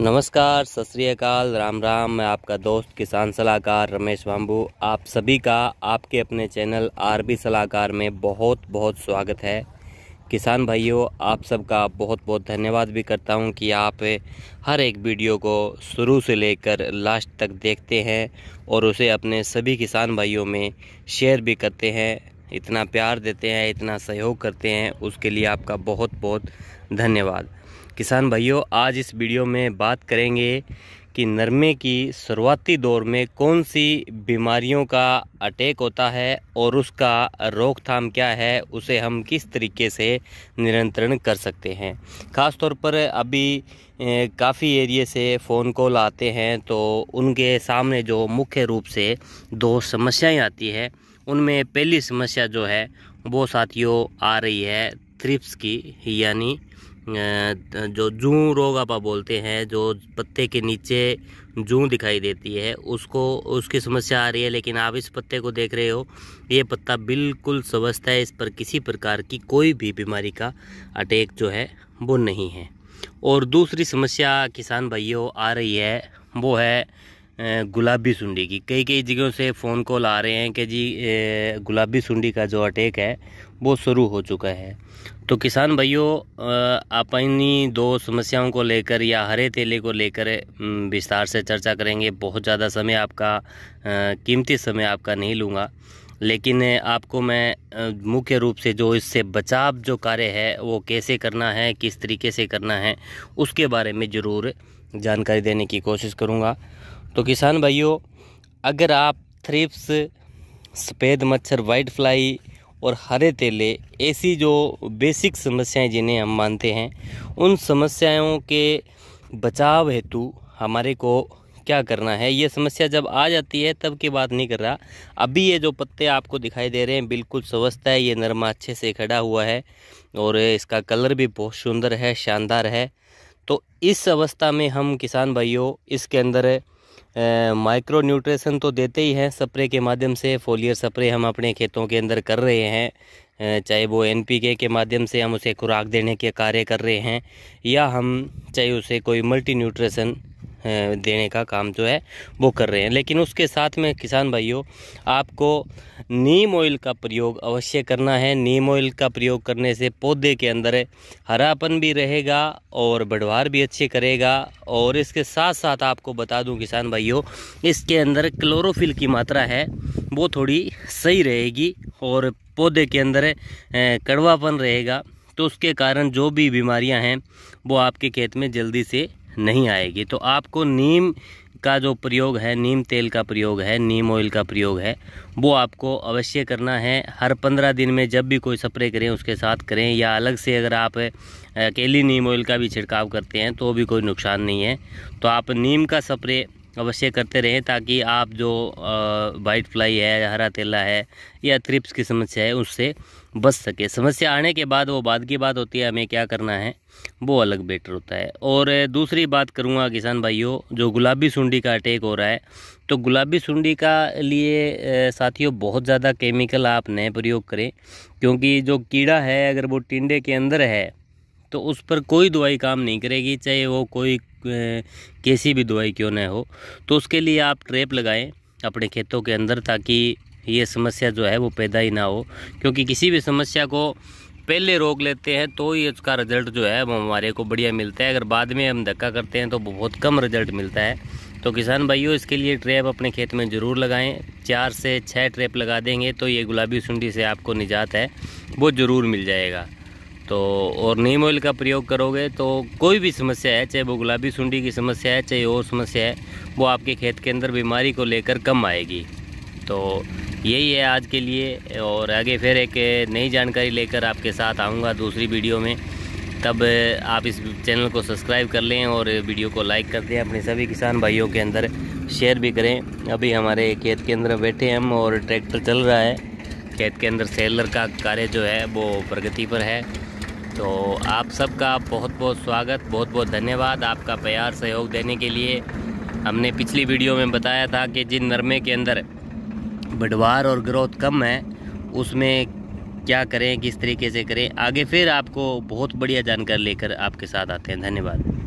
नमस्कार सत राम राम मैं आपका दोस्त किसान सलाहकार रमेश बाम्बू आप सभी का आपके अपने चैनल आरबी सलाहकार में बहुत बहुत स्वागत है किसान भाइयों आप सबका बहुत बहुत धन्यवाद भी करता हूं कि आप हर एक वीडियो को शुरू से लेकर लास्ट तक देखते हैं और उसे अपने सभी किसान भाइयों में शेयर भी करते हैं इतना प्यार देते हैं इतना सहयोग करते हैं उसके लिए आपका बहुत बहुत धन्यवाद किसान भाइयों आज इस वीडियो में बात करेंगे कि नरमे की शुरुआती दौर में कौन सी बीमारियों का अटैक होता है और उसका रोकथाम क्या है उसे हम किस तरीके से नियंत्रण कर सकते हैं ख़ास तौर पर अभी काफ़ी एरिए से फ़ोन कॉल आते हैं तो उनके सामने जो मुख्य रूप से दो समस्याएं आती है उनमें पहली समस्या जो है वो साथियों आ रही है थ्रिप्स की यानी जो जू रोग आप बोलते हैं जो पत्ते के नीचे जू दिखाई देती है उसको उसकी समस्या आ रही है लेकिन आप इस पत्ते को देख रहे हो ये पत्ता बिल्कुल स्वस्थ है इस पर किसी प्रकार की कोई भी बीमारी का अटैक जो है वो नहीं है और दूसरी समस्या किसान भाइयों आ रही है वो है गुलाबी सुंडी की कई कई जगहों से फ़ोन कॉल आ रहे हैं कि जी गुलाबी सुंडी का जो अटैक है वो शुरू हो चुका है तो किसान भाइयों आप इन्हीं दो समस्याओं को लेकर या हरे थैले को लेकर विस्तार से चर्चा करेंगे बहुत ज़्यादा समय आपका कीमती समय आपका नहीं लूँगा लेकिन आपको मैं मुख्य रूप से जो इससे बचाव जो कार्य है वो कैसे करना है किस तरीके से करना है उसके बारे में ज़रूर जानकारी देने की कोशिश करूँगा तो किसान भाइयों अगर आप थ्रिप्स सफ़ेद मच्छर वाइट फ्लाई और हरे तेले ऐसी जो बेसिक समस्याएं जिन्हें हम मानते हैं उन समस्याओं के बचाव हेतु हमारे को क्या करना है ये समस्या जब आ जाती है तब की बात नहीं कर रहा अभी ये जो पत्ते आपको दिखाई दे रहे हैं बिल्कुल स्वस्थ है ये नरमा अच्छे से खड़ा हुआ है और इसका कलर भी बहुत सुंदर है शानदार है तो इस अवस्था में हम किसान भाइयों इसके अंदर माइक्रो न्यूट्रिशन तो देते ही हैं स्प्रे के माध्यम से फोलियर स्प्रे हम अपने खेतों के अंदर कर रहे हैं चाहे वो एन के माध्यम से हम उसे खुराक देने के कार्य कर रहे हैं या हम चाहे उसे कोई मल्टी न्यूट्रिशन देने का काम जो है वो कर रहे हैं लेकिन उसके साथ में किसान भाइयों आपको नीम ऑयल का प्रयोग अवश्य करना है नीम ऑयल का प्रयोग करने से पौधे के अंदर हरापन भी रहेगा और बढ़वार भी अच्छे करेगा और इसके साथ साथ आपको बता दूं किसान भाइयों इसके अंदर क्लोरोफिल की मात्रा है वो थोड़ी सही रहेगी और पौधे के अंदर कड़वापन रहेगा तो उसके कारण जो भी बीमारियां हैं वो आपके खेत में जल्दी से नहीं आएगी तो आपको नीम का जो प्रयोग है नीम तेल का प्रयोग है नीम ऑयल का प्रयोग है वो आपको अवश्य करना है हर पंद्रह दिन में जब भी कोई स्प्रे करें उसके साथ करें या अलग से अगर आप अकेली नीम ऑयल का भी छिड़काव करते हैं तो भी कोई नुकसान नहीं है तो आप नीम का स्प्रे अवश्य करते रहें ताकि आप जो वाइट फ्लाई है हरा तेला है या थ्रिप्स की समस्या है उससे बच सके समस्या आने के बाद वो बाद की बात होती है हमें क्या करना है वो अलग बेटर होता है और दूसरी बात करूँगा किसान भाइयों जो गुलाबी सुंडी का अटैक हो रहा है तो गुलाबी सुंडी का लिए साथियों बहुत ज़्यादा केमिकल आप न प्रयोग करें क्योंकि जो कीड़ा है अगर वो टिंडे के अंदर है तो उस पर कोई दवाई काम नहीं करेगी चाहे वो कोई कैसी भी दवाई क्यों ना हो तो उसके लिए आप ट्रैप लगाएं अपने खेतों के अंदर ताकि ये समस्या जो है वो पैदा ही ना हो क्योंकि किसी भी समस्या को पहले रोक लेते हैं तो ही उसका रिज़ल्ट जो है वो हमारे को बढ़िया मिलता है अगर बाद में हम धक्का करते हैं तो बहुत कम रिज़ल्ट मिलता है तो किसान भाइयों इसके लिए ट्रैप अपने खेत में ज़रूर लगाएं चार से छः ट्रैप लगा देंगे तो ये गुलाबी सुंडी से आपको निजात है वो ज़रूर मिल जाएगा तो और नीम ऑयल का प्रयोग करोगे तो कोई भी समस्या है चाहे वो गुलाबी सुंडी की समस्या है चाहे और समस्या है वो आपके खेत के अंदर बीमारी को लेकर कम आएगी तो यही है आज के लिए और आगे फिर एक नई जानकारी लेकर आपके साथ आऊँगा दूसरी वीडियो में तब आप इस चैनल को सब्सक्राइब कर लें और वीडियो को लाइक कर दें अपने सभी किसान भाइयों के अंदर शेयर भी करें अभी हमारे खेत के अंदर बैठे हम और ट्रैक्टर चल रहा है खेत के अंदर सेलर का कार्य जो है वो प्रगति पर है तो आप सबका बहुत बहुत स्वागत बहुत बहुत धन्यवाद आपका प्यार सहयोग देने के लिए हमने पिछली वीडियो में बताया था कि जिन नरमे के अंदर बढ़वार और ग्रोथ कम है उसमें क्या करें किस तरीके से करें आगे फिर आपको बहुत बढ़िया जानकारी लेकर आपके साथ आते हैं धन्यवाद